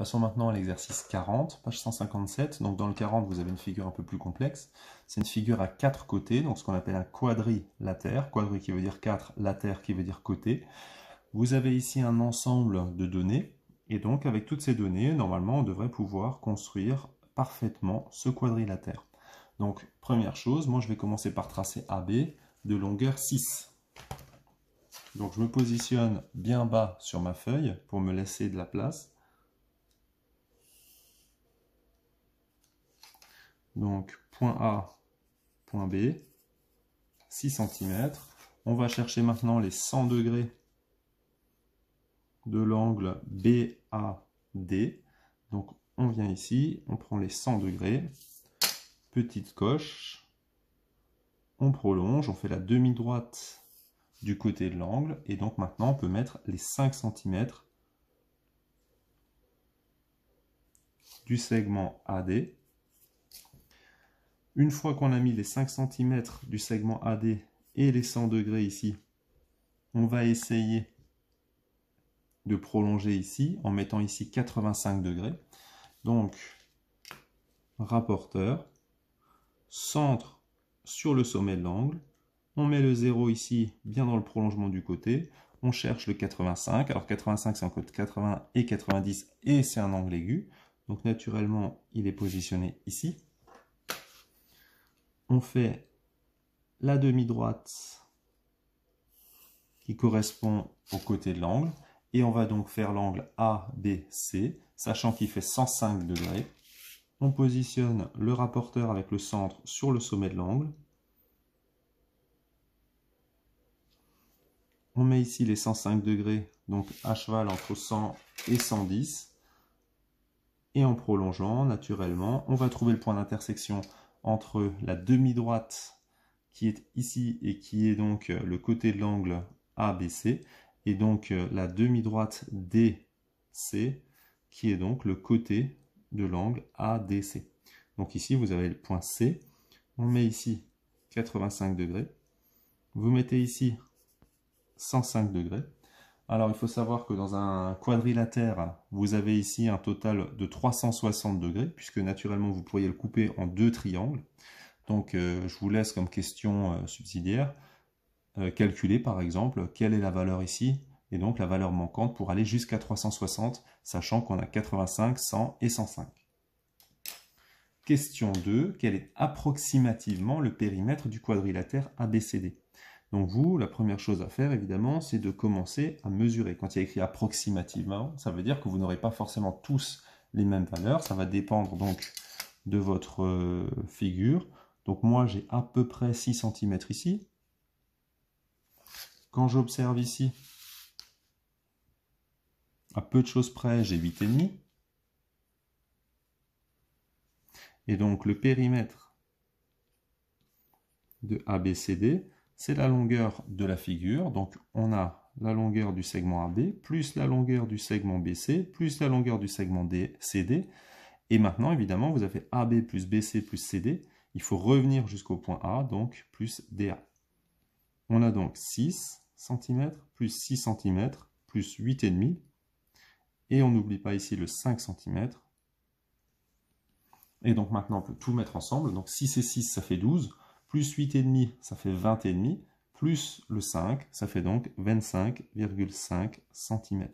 Passons maintenant à l'exercice 40, page 157. Donc dans le 40, vous avez une figure un peu plus complexe. C'est une figure à quatre côtés, donc ce qu'on appelle un quadrilatère. Quadri qui veut dire 4, latère qui veut dire côté. Vous avez ici un ensemble de données. Et donc avec toutes ces données, normalement, on devrait pouvoir construire parfaitement ce quadrilatère. Donc première chose, moi je vais commencer par tracer AB de longueur 6. Donc je me positionne bien bas sur ma feuille pour me laisser de la place. Donc, point A, point B, 6 cm. On va chercher maintenant les 100 degrés de l'angle BAD. Donc, on vient ici, on prend les 100 degrés, petite coche, on prolonge, on fait la demi-droite du côté de l'angle, et donc maintenant on peut mettre les 5 cm du segment AD. Une fois qu'on a mis les 5 cm du segment AD et les 100 degrés ici, on va essayer de prolonger ici en mettant ici 85 degrés. Donc, rapporteur, centre sur le sommet de l'angle, on met le 0 ici, bien dans le prolongement du côté, on cherche le 85, alors 85 c'est entre 80 et 90 et c'est un angle aigu, donc naturellement il est positionné ici on fait la demi-droite qui correspond au côté de l'angle, et on va donc faire l'angle ABC, sachant qu'il fait 105 degrés. On positionne le rapporteur avec le centre sur le sommet de l'angle. On met ici les 105 degrés, donc à cheval entre 100 et 110. Et en prolongeant, naturellement, on va trouver le point d'intersection entre la demi-droite qui est ici et qui est donc euh, le côté de l'angle ABC et donc euh, la demi-droite DC qui est donc le côté de l'angle ADC. Donc ici vous avez le point C, on met ici 85 degrés, vous mettez ici 105 degrés alors, il faut savoir que dans un quadrilatère, vous avez ici un total de 360 degrés, puisque naturellement, vous pourriez le couper en deux triangles. Donc, euh, je vous laisse comme question euh, subsidiaire, euh, calculer par exemple quelle est la valeur ici, et donc la valeur manquante pour aller jusqu'à 360, sachant qu'on a 85, 100 et 105. Question 2, quel est approximativement le périmètre du quadrilatère ABCD donc vous, la première chose à faire, évidemment, c'est de commencer à mesurer. Quand il y a écrit approximativement, ça veut dire que vous n'aurez pas forcément tous les mêmes valeurs. Ça va dépendre donc de votre euh, figure. Donc moi, j'ai à peu près 6 cm ici. Quand j'observe ici, à peu de choses près, j'ai 8,5. Et donc le périmètre de ABCD, c'est la longueur de la figure. Donc on a la longueur du segment AB, plus la longueur du segment BC, plus la longueur du segment CD. Et maintenant, évidemment, vous avez AB plus BC plus CD. Il faut revenir jusqu'au point A, donc plus DA. On a donc 6 cm plus 6 cm plus 8,5. Et on n'oublie pas ici le 5 cm. Et donc maintenant, on peut tout mettre ensemble. Donc 6 et 6, ça fait 12 plus 8,5, ça fait 20,5, plus le 5, ça fait donc 25,5 cm.